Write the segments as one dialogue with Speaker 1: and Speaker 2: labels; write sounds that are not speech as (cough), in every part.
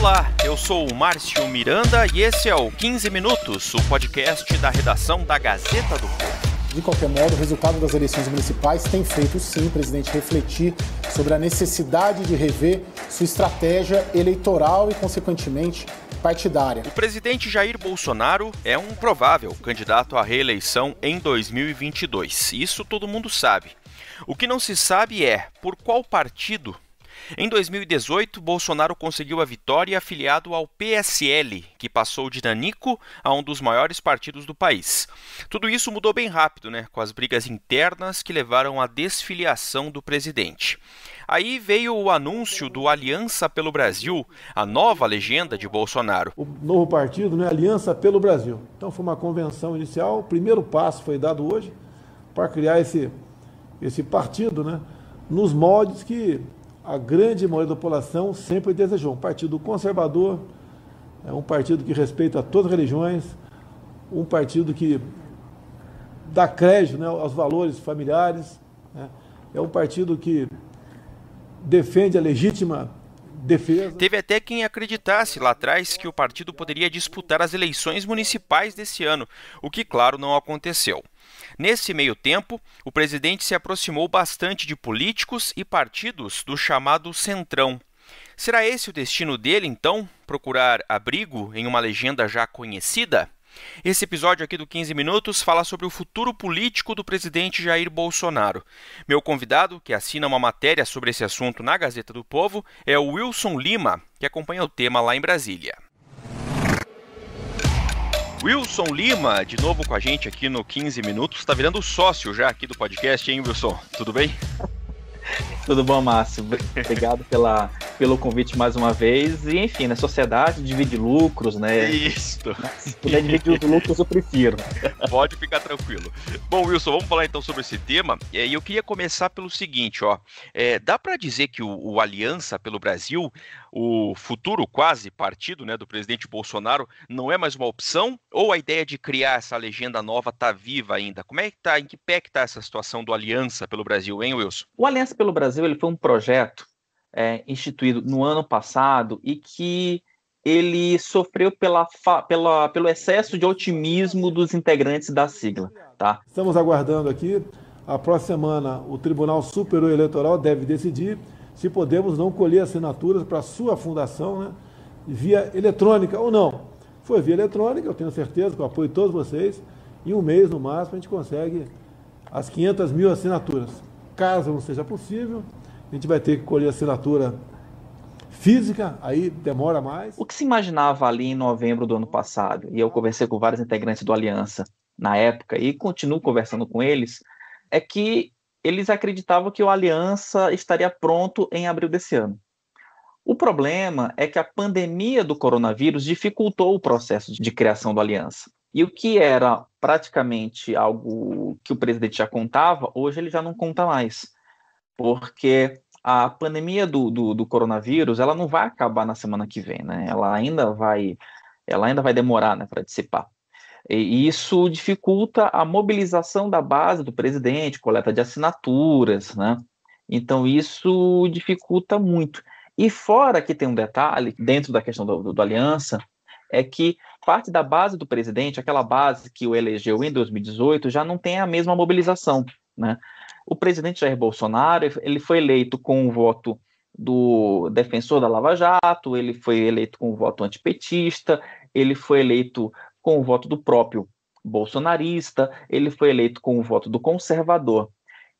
Speaker 1: Olá, eu sou o Márcio Miranda e esse é o 15 Minutos, o podcast da redação da Gazeta do Povo.
Speaker 2: De qualquer modo, o resultado das eleições municipais tem feito sim o presidente refletir sobre a necessidade de rever sua estratégia eleitoral e, consequentemente,
Speaker 1: partidária. O presidente Jair Bolsonaro é um provável candidato à reeleição em 2022. Isso todo mundo sabe. O que não se sabe é por qual partido em 2018, Bolsonaro conseguiu a vitória afiliado ao PSL, que passou de Nanico a um dos maiores partidos do país. Tudo isso mudou bem rápido, né, com as brigas internas que levaram à desfiliação do presidente. Aí veio o anúncio do Aliança pelo Brasil, a nova legenda de Bolsonaro. O novo partido, né, Aliança pelo Brasil. Então foi uma convenção inicial, o primeiro passo foi dado hoje para criar esse, esse partido, né, nos moldes que a grande maioria da população sempre desejou. Um partido conservador, é, um partido que respeita todas as religiões, um partido que dá crédito né, aos valores familiares, né, é um partido que defende a legítima defesa. Teve até quem acreditasse lá atrás que o partido poderia disputar as eleições municipais desse ano, o que, claro, não aconteceu. Nesse meio tempo, o presidente se aproximou bastante de políticos e partidos do chamado Centrão. Será esse o destino dele, então? Procurar abrigo em uma legenda já conhecida? Esse episódio aqui do 15 Minutos fala sobre o futuro político do presidente Jair Bolsonaro. Meu convidado, que assina uma matéria sobre esse assunto na Gazeta do Povo, é o Wilson Lima, que acompanha o tema lá em Brasília. Wilson Lima, de novo com a gente aqui no 15 Minutos, está virando sócio já aqui do podcast, hein, Wilson? Tudo bem? (laughs) Tudo bom, Márcio?
Speaker 2: Obrigado pela, pelo convite mais uma vez. E enfim, na né, sociedade divide lucros,
Speaker 1: né? Isso. Se puder dividir os lucros, eu prefiro. Pode ficar tranquilo. Bom, Wilson, vamos falar então sobre esse tema. É, e eu queria começar pelo seguinte, ó. É, dá para dizer que o, o, Aliança pelo Brasil, o futuro quase partido, né, do presidente Bolsonaro, não é mais uma opção? Ou a ideia de criar essa legenda nova tá viva ainda? Como é que tá? Em que pé que tá essa situação do Aliança pelo Brasil, hein, Wilson? O
Speaker 2: Aliança pelo Brasil Brasil ele foi um projeto é, instituído no ano passado e que ele sofreu pela, pela, pelo excesso de otimismo dos integrantes da sigla. Tá?
Speaker 1: Estamos aguardando aqui. A próxima semana, o Tribunal Superior Eleitoral deve decidir se podemos não colher assinaturas para sua fundação né, via eletrônica ou não. Foi via eletrônica, eu tenho certeza, com o apoio de todos vocês. Em um mês, no máximo, a gente consegue as 500 mil assinaturas. Caso não seja possível, a gente vai ter que colher assinatura física, aí demora mais. O
Speaker 2: que se imaginava ali em novembro do ano passado, e eu conversei com vários integrantes do Aliança na época e continuo conversando com eles, é que eles acreditavam que o Aliança estaria pronto em abril desse ano. O problema é que a pandemia do coronavírus dificultou o processo de criação do Aliança. E o que era praticamente algo que o presidente já contava, hoje ele já não conta mais. Porque a pandemia do, do, do coronavírus, ela não vai acabar na semana que vem, né? Ela ainda vai, ela ainda vai demorar né, para dissipar. E isso dificulta a mobilização da base do presidente, coleta de assinaturas, né? Então isso dificulta muito. E fora que tem um detalhe, dentro da questão do, do, do aliança, é que parte da base do presidente, aquela base que o elegeu em 2018, já não tem a mesma mobilização. Né? O presidente Jair Bolsonaro ele foi eleito com o voto do defensor da Lava Jato, ele foi eleito com o voto antipetista, ele foi eleito com o voto do próprio bolsonarista, ele foi eleito com o voto do conservador.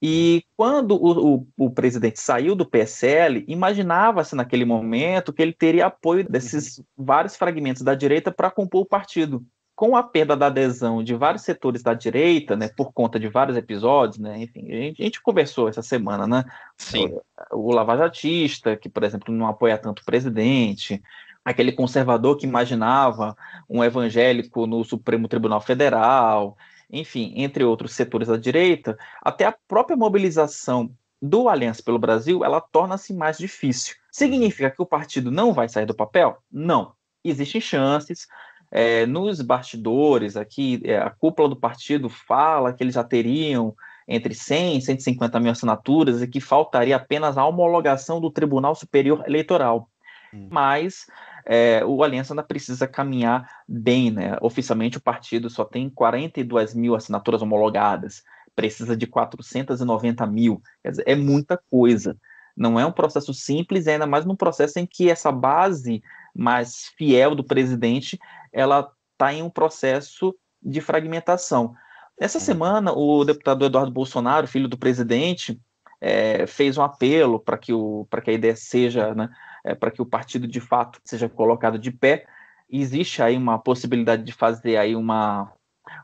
Speaker 2: E quando o, o, o presidente saiu do PSL, imaginava-se naquele momento que ele teria apoio desses uhum. vários fragmentos da direita para compor o partido. Com a perda da adesão de vários setores da direita, né, por conta de vários episódios, né, enfim, a gente, a gente conversou essa semana, né? Sim. O, o lavajatista, que, por exemplo, não apoia tanto o presidente, aquele conservador que imaginava um evangélico no Supremo Tribunal Federal, enfim, entre outros setores da direita, até a própria mobilização do Aliança pelo Brasil, ela torna-se mais difícil. Significa que o partido não vai sair do papel? Não. Existem chances, é, nos bastidores aqui, é, a cúpula do partido fala que eles já teriam entre 100 e 150 mil assinaturas e que faltaria apenas a homologação do Tribunal Superior Eleitoral. Hum. Mas é, o Aliança ainda precisa caminhar bem, né? Oficialmente o partido só tem 42 mil assinaturas homologadas, precisa de 490 mil, quer dizer, é muita coisa. Não é um processo simples, ainda mais num processo em que essa base mais fiel do presidente, ela está em um processo de fragmentação. Essa uhum. semana, o deputado Eduardo Bolsonaro, filho do presidente, é, fez um apelo para que, o, que a ideia seja né, é, para que o partido de fato seja colocado de pé. Existe aí uma possibilidade de fazer aí uma,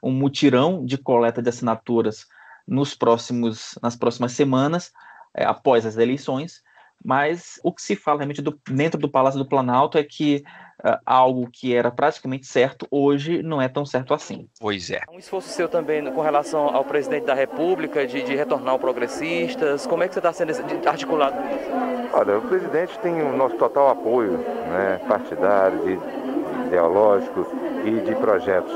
Speaker 2: um mutirão de coleta de assinaturas nos próximos, nas próximas semanas, é, após as eleições, mas o que se fala realmente do, dentro do Palácio do Planalto é que uh, algo que era praticamente certo hoje não é tão certo assim. Pois é. Um esforço seu também com relação ao presidente da República de, de retornar o progressistas. Como é que você está sendo articulado?
Speaker 1: Olha, o presidente tem o nosso total apoio né, partidário, de, ideológico e de projetos.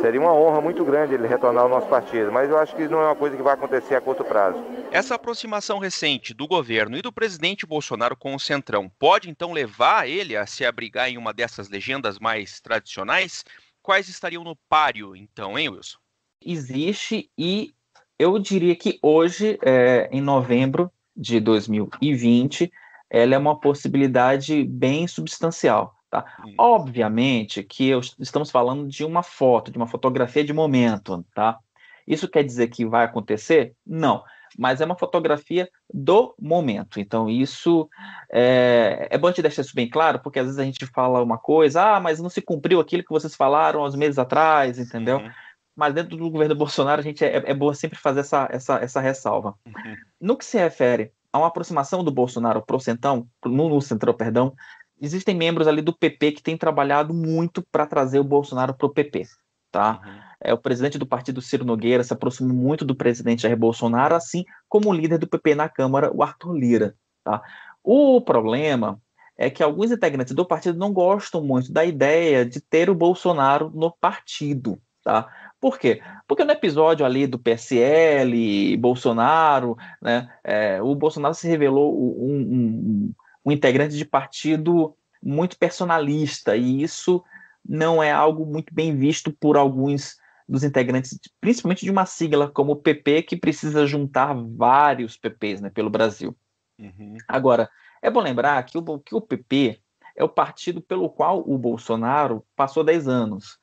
Speaker 1: Seria uma honra muito grande ele retornar ao nosso partido, mas eu acho que não é uma coisa que vai acontecer a curto prazo. Essa aproximação recente do governo e do presidente Bolsonaro com o Centrão pode então levar ele a se abrigar em uma dessas legendas mais tradicionais? Quais estariam no páreo, então, hein, Wilson? Existe
Speaker 2: e eu diria que hoje, é, em novembro, de 2020, ela é uma possibilidade bem substancial. Tá? Obviamente que eu, estamos falando de uma foto, de uma fotografia de momento. Tá? Isso quer dizer que vai acontecer? Não, mas é uma fotografia do momento. Então, isso é, é bom te deixar isso bem claro, porque às vezes a gente fala uma coisa, ah, mas não se cumpriu aquilo que vocês falaram há meses atrás, entendeu? Uhum mas dentro do governo Bolsonaro a gente é, é boa sempre fazer essa, essa, essa ressalva. Uhum. No que se refere a uma aproximação do Bolsonaro pro Centrão, no, no Centrão, perdão, existem membros ali do PP que têm trabalhado muito para trazer o Bolsonaro pro PP, tá? Uhum. É, o presidente do partido, Ciro Nogueira, se aproxima muito do presidente Jair Bolsonaro, assim como o líder do PP na Câmara, o Arthur Lira, tá? O problema é que alguns integrantes do partido não gostam muito da ideia de ter o Bolsonaro no partido, tá? Por quê? Porque no episódio ali do PSL, Bolsonaro, né, é, o Bolsonaro se revelou um, um, um integrante de partido muito personalista, e isso não é algo muito bem visto por alguns dos integrantes, principalmente de uma sigla como o PP, que precisa juntar vários PPs né, pelo Brasil. Uhum. Agora, é bom lembrar que o, que o PP é o partido pelo qual o Bolsonaro passou 10 anos.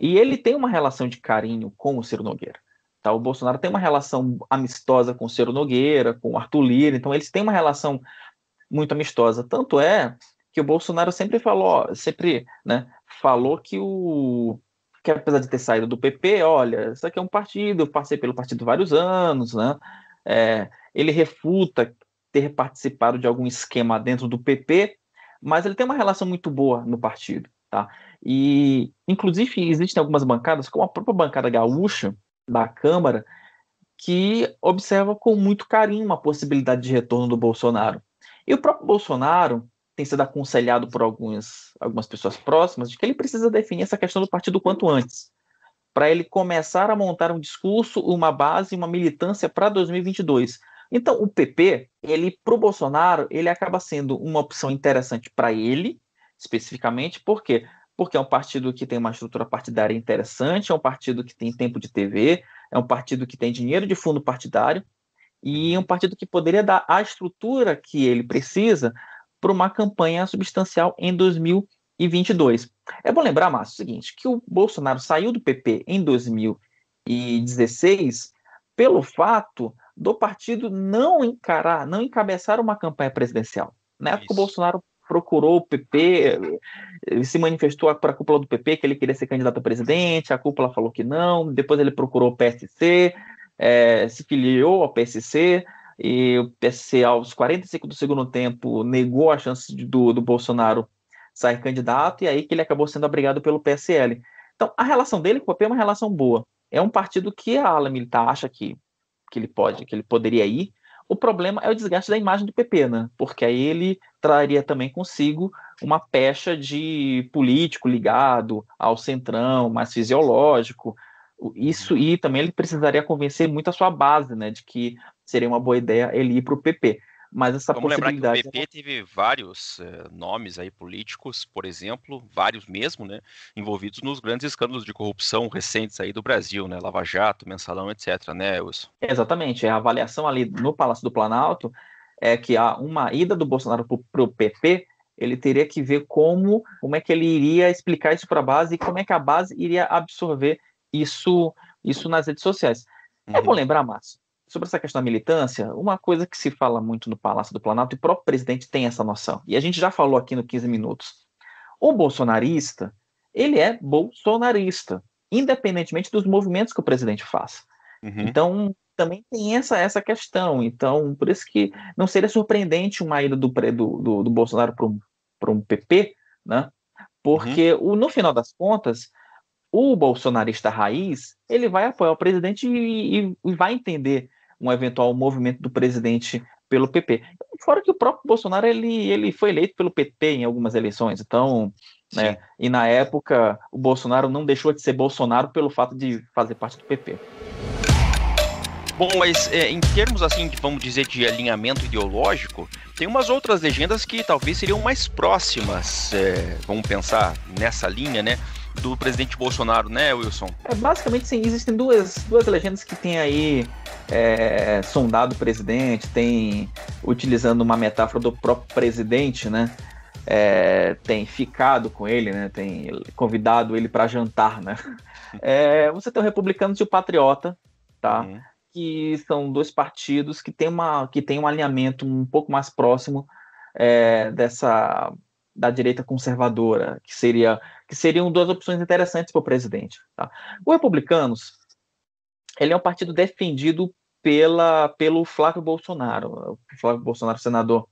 Speaker 2: E ele tem uma relação de carinho com o Ciro Nogueira. Tá? O Bolsonaro tem uma relação amistosa com o Ciro Nogueira, com o Arthur Lira, então eles têm uma relação muito amistosa. Tanto é que o Bolsonaro sempre falou, sempre né, falou que o que apesar de ter saído do PP, olha, isso aqui é um partido, eu passei pelo partido vários anos, né? É, ele refuta ter participado de algum esquema dentro do PP, mas ele tem uma relação muito boa no partido. Tá? E, inclusive, existem algumas bancadas, como a própria bancada gaúcha da Câmara, que observa com muito carinho uma possibilidade de retorno do Bolsonaro. E o próprio Bolsonaro tem sido aconselhado por algumas, algumas pessoas próximas de que ele precisa definir essa questão do partido quanto antes, para ele começar a montar um discurso, uma base, uma militância para 2022. Então, o PP, ele para o Bolsonaro, ele acaba sendo uma opção interessante para ele, especificamente. Por quê? Porque é um partido que tem uma estrutura partidária interessante, é um partido que tem tempo de TV, é um partido que tem dinheiro de fundo partidário e é um partido que poderia dar a estrutura que ele precisa para uma campanha substancial em 2022. É bom lembrar, Márcio, o seguinte, que o Bolsonaro saiu do PP em 2016 pelo fato do partido não encarar, não encabeçar uma campanha presidencial. Na né? época, Isso. o Bolsonaro procurou o PP, ele eh, se manifestou para a cúpula do PP que ele queria ser candidato a presidente, a cúpula falou que não, depois ele procurou o PSC, é, eh, se filiou ao PSC, e o PSC, aos 45 do segundo tempo, negou a chance de, do, do Bolsonaro sair candidato, e aí que ele acabou sendo abrigado pelo PSL. Então, a relação dele com o PP é uma relação boa. É um partido que a ala militar acha que, que ele pode, que ele poderia ir, o problema é o desgaste da imagem do PP, né? Porque aí ele traria também consigo uma pecha de político ligado ao centrão, mais fisiológico. Isso e também ele precisaria convencer muito a sua base, né, de que seria uma boa ideia ele ir para o PP. Mas essa Vamos possibilidade... lembrar que o
Speaker 1: PP teve vários eh, nomes aí políticos, por exemplo, vários mesmo, né, envolvidos nos grandes escândalos de corrupção recentes aí do Brasil, né, Lava Jato, Mensalão, etc, né,
Speaker 2: Wilson? Exatamente, é a avaliação ali no Palácio do Planalto é que há uma ida do Bolsonaro para o PP, ele teria que ver como, como é que ele iria explicar isso para a base e como é que a base iria absorver isso, isso nas redes sociais. Uhum. É bom uhum. lembrar, Márcio, sobre essa questão da militância, uma coisa que se fala muito no Palácio do Planalto, e o próprio presidente tem essa noção, e a gente já falou aqui no 15 Minutos, o bolsonarista, ele é bolsonarista, independentemente dos movimentos que o presidente faça. Uhum. Então, também tem essa, essa questão. Então, por isso que não seria surpreendente uma ida do, do, do, do Bolsonaro para um, um PP, né? Porque, uhum. o, no final das contas, o bolsonarista raiz, ele vai apoiar o presidente e, e, e vai entender um eventual movimento do presidente pelo PP. Fora que o próprio Bolsonaro ele, ele foi eleito pelo PT em algumas eleições, então. Né, e na época, o Bolsonaro não deixou de ser Bolsonaro pelo fato de fazer parte do PP.
Speaker 1: Bom, mas é, em termos assim, vamos dizer, de alinhamento ideológico, tem umas outras legendas que talvez seriam mais próximas, é, vamos pensar nessa linha, né? Do presidente Bolsonaro, né, Wilson?
Speaker 2: É, basicamente sim, existem duas, duas legendas que tem aí é, sondado o presidente, tem, utilizando uma metáfora do próprio presidente, né? É, tem ficado com ele, né? Tem convidado ele para jantar, né? (laughs) É, você tem o republicano e o patriota, tá? Uhum. Que são dois partidos que tem, uma, que tem um alinhamento um pouco mais próximo é, dessa da direita conservadora, que seria que seriam duas opções interessantes para o presidente. Tá? O republicanos ele é um partido defendido pela, pelo Flávio Bolsonaro. O Flávio Bolsonaro, senador,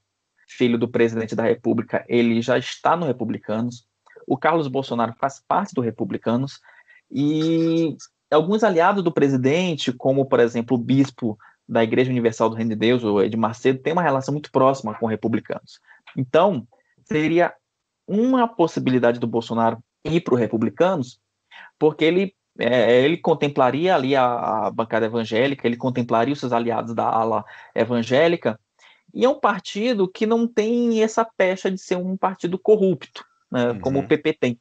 Speaker 2: filho do presidente da República, ele já está no Republicanos. O Carlos Bolsonaro faz parte do Republicanos. E alguns aliados do presidente, como, por exemplo, o bispo da Igreja Universal do Reino de Deus, o Edmar Macedo, tem uma relação muito próxima com republicanos. Então, seria uma possibilidade do Bolsonaro ir para os republicanos, porque ele é, é, ele contemplaria ali a, a, bancada evangélica, ele contemplaria os seus aliados da ala evangélica, e é um partido que não tem essa pecha de ser um partido corrupto, né, uhum. como o PP uhum. tem.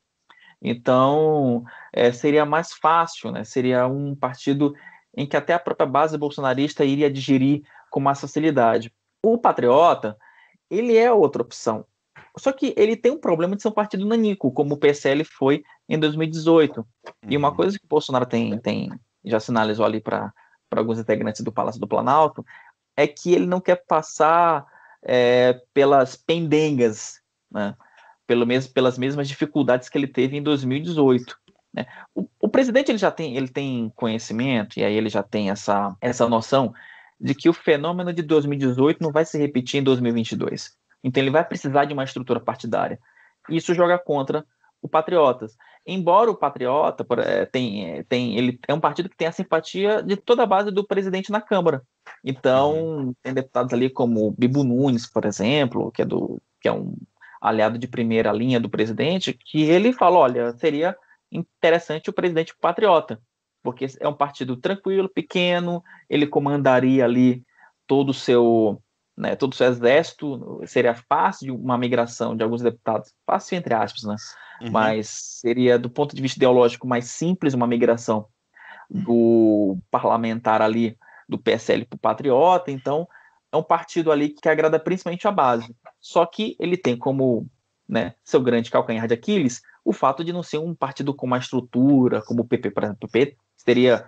Speaker 2: Então, é, seria mais fácil, né, seria um partido em que até a própria base bolsonarista iria digerir com mais facilidade. O Patriota, ele é outra opção. Só que ele tem um problema de ser um partido nanico, como o PSL foi em 2018. E uma uhum. coisa que o Bolsonaro tem, tem já sinalizou ali para alguns integrantes do Palácio do Planalto é que ele não quer passar é, pelas pendengas, né? Pelo mesmo, pelas mesmas dificuldades que ele teve em 2018. Né? O, o presidente ele já tem, ele tem conhecimento, e aí ele já tem essa, essa noção de que o fenômeno de 2018 não vai se repetir em 2022. Então ele vai precisar de uma estrutura partidária. Isso joga contra o Patriotas. Embora o Patriota eh, tem, eh, tem, ele é um partido que tem a simpatia de toda a base do presidente na Câmara. Então, uhum. tem deputados ali como Bibo Nunes, por exemplo, que é, do, que é um aliado de primeira linha do presidente, que ele fala: olha, seria interessante o presidente patriota, porque é um partido tranquilo, pequeno, ele comandaria ali todo o seu né, todo o seu exército, seria fácil uma migração de alguns deputados, fácil entre aspas, né? Uhum. Mas seria, do ponto de vista ideológico, mais simples uma migração do parlamentar ali, do PSL para o Patriota, então é um partido ali que agrada principalmente a base. Só que ele tem como né, seu grande calcanhar de Aquiles o fato de não ser um partido com uma estrutura, como o PP, por exemplo, o PP teria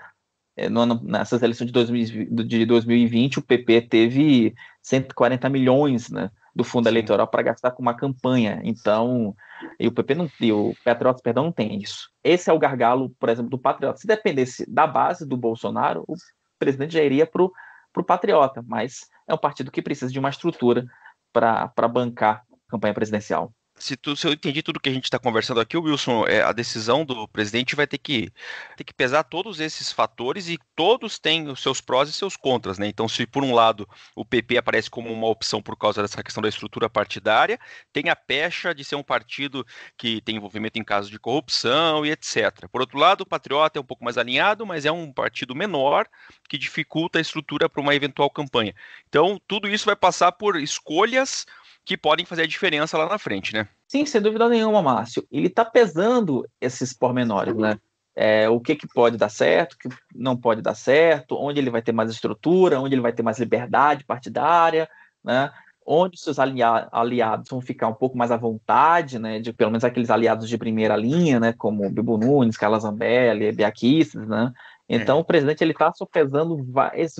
Speaker 2: é, no ano, nessa eleição de, 2000, de 2020, o PP teve 140 milhões né, do fundo Sim. eleitoral para gastar com uma campanha. Então, e o PP não, e o Patriotas, perdão, não tem isso. Esse é o gargalo, por exemplo, do Patriota. Se dependesse da base do Bolsonaro, o presidente já iria para o Patriota, mas é um partido que precisa de uma estrutura para bancar a campanha presidencial
Speaker 1: se, tu, se, eu entendi tudo que a gente está conversando aqui, Wilson, é, a decisão do presidente vai ter que, ter que pesar todos esses fatores e todos têm os seus prós e seus contras, né? Então, se por um lado o PP aparece como uma opção por causa dessa questão da estrutura partidária, tem a pecha de ser um partido que tem envolvimento em casos de corrupção e etc. Por outro lado, o Patriota é um pouco mais alinhado, mas é um partido menor que dificulta a estrutura para uma eventual campanha. Então, tudo isso vai passar por escolhas que podem fazer a diferença lá na frente, né?
Speaker 2: Sim, sem dúvida nenhuma, Márcio. Ele está pesando esses pormenores, né? É, o que, que pode dar certo, o que não pode dar certo, onde ele vai ter mais estrutura, onde ele vai ter mais liberdade partidária, né? onde seus aliados vão ficar um pouco mais à vontade, né, de pelo menos aqueles aliados de primeira linha, né, como Bibo Nunes, Carla Zambelli, Biaquices, né, então é. o presidente ele está sopesando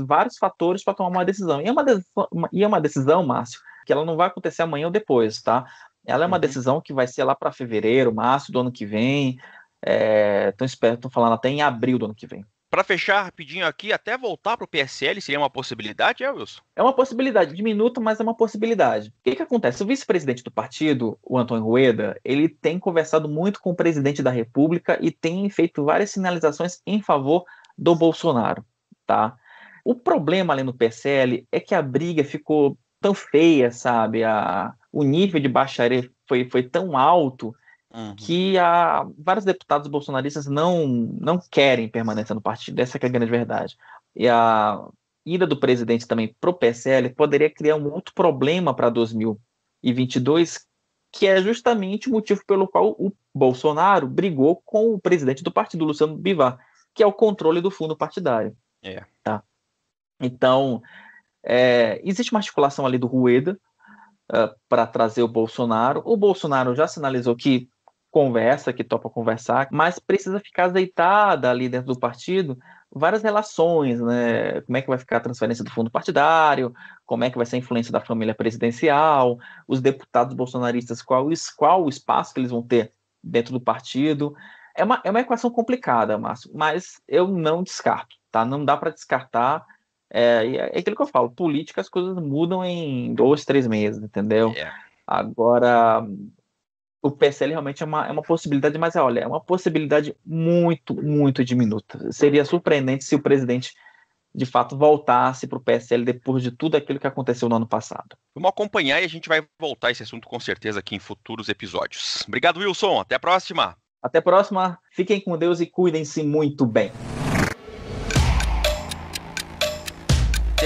Speaker 2: vários fatores para tomar uma decisão, e é uma decisão, e é uma decisão Márcio, porque ela não vai acontecer amanhã ou depois, tá? Ela é uma uhum. decisão que vai ser lá para fevereiro, março do ano que vem. Estão é, esperto, falando até em abril do ano que vem.
Speaker 1: Para fechar rapidinho aqui, até voltar para o PSL seria uma possibilidade, é, Wilson?
Speaker 2: É uma possibilidade, diminuta, mas é uma possibilidade. O que, que acontece? O vice-presidente do partido, o Antônio Rueda, ele tem conversado muito com o presidente da República e tem feito várias sinalizações em favor do Bolsonaro, tá? O problema ali no PSL é que a briga ficou tão feia, sabe? A, o nível de baixaria foi, foi tão alto uhum. que a, vários deputados bolsonaristas não, não querem permanecer no partido. Essa é a grande verdade. E a ida do presidente também para o PSL poderia criar um outro problema para 2022, que é justamente o motivo pelo qual o Bolsonaro brigou com o presidente do partido, Luciano Bivar, que é o controle do fundo partidário. É. Tá? Então, é, existe uma articulação ali do Rueda é, para trazer o Bolsonaro. O Bolsonaro já sinalizou que conversa, que topa conversar, mas precisa ficar azeitada ali dentro do partido várias relações, né? Como é que vai ficar a transferência do fundo partidário, como é que vai ser a influência da família presidencial, os deputados bolsonaristas, qual, qual o espaço que eles vão ter dentro do partido. É uma, é uma equação complicada, Márcio, mas eu não descarto, tá? Não dá para descartar é, é, é aquilo que eu falo, política as coisas mudam em dois, três meses, entendeu? É. Agora, o PSL realmente é uma, é uma possibilidade, mas é, olha, é uma possibilidade muito, muito diminuta. Seria surpreendente se o presidente de fato voltasse para o PSL depois de tudo aquilo que aconteceu no ano passado.
Speaker 1: Vamos acompanhar e a gente vai voltar esse assunto com certeza aqui em futuros episódios. Obrigado, Wilson. Até a próxima.
Speaker 2: Até a próxima. Fiquem com Deus e cuidem-se muito bem.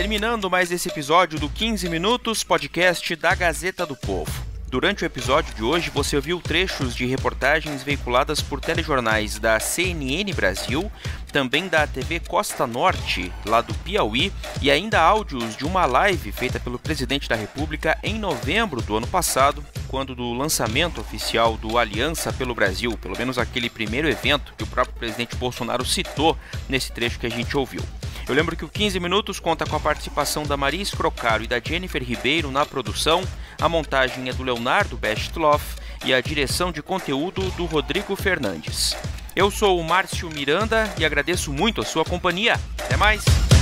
Speaker 1: terminando mais esse episódio do 15 Minutos Podcast da Gazeta do Povo. Durante o episódio de hoje, você ouviu trechos de reportagens veiculadas por telejornais da CNN Brasil, também da TV Costa Norte, lá do Piauí, e ainda áudios de uma live feita pelo presidente da República em novembro do ano passado, quando do lançamento oficial do Aliança pelo Brasil, pelo menos aquele primeiro evento que o próprio presidente Bolsonaro citou nesse trecho que a gente ouviu. Eu lembro que o 15 Minutos conta com a participação da Maria Escrocaro e da Jennifer Ribeiro na produção, a montagem é do Leonardo Bestloff e a direção de conteúdo do Rodrigo Fernandes. Eu sou o Márcio Miranda e agradeço muito a sua companhia. Até mais!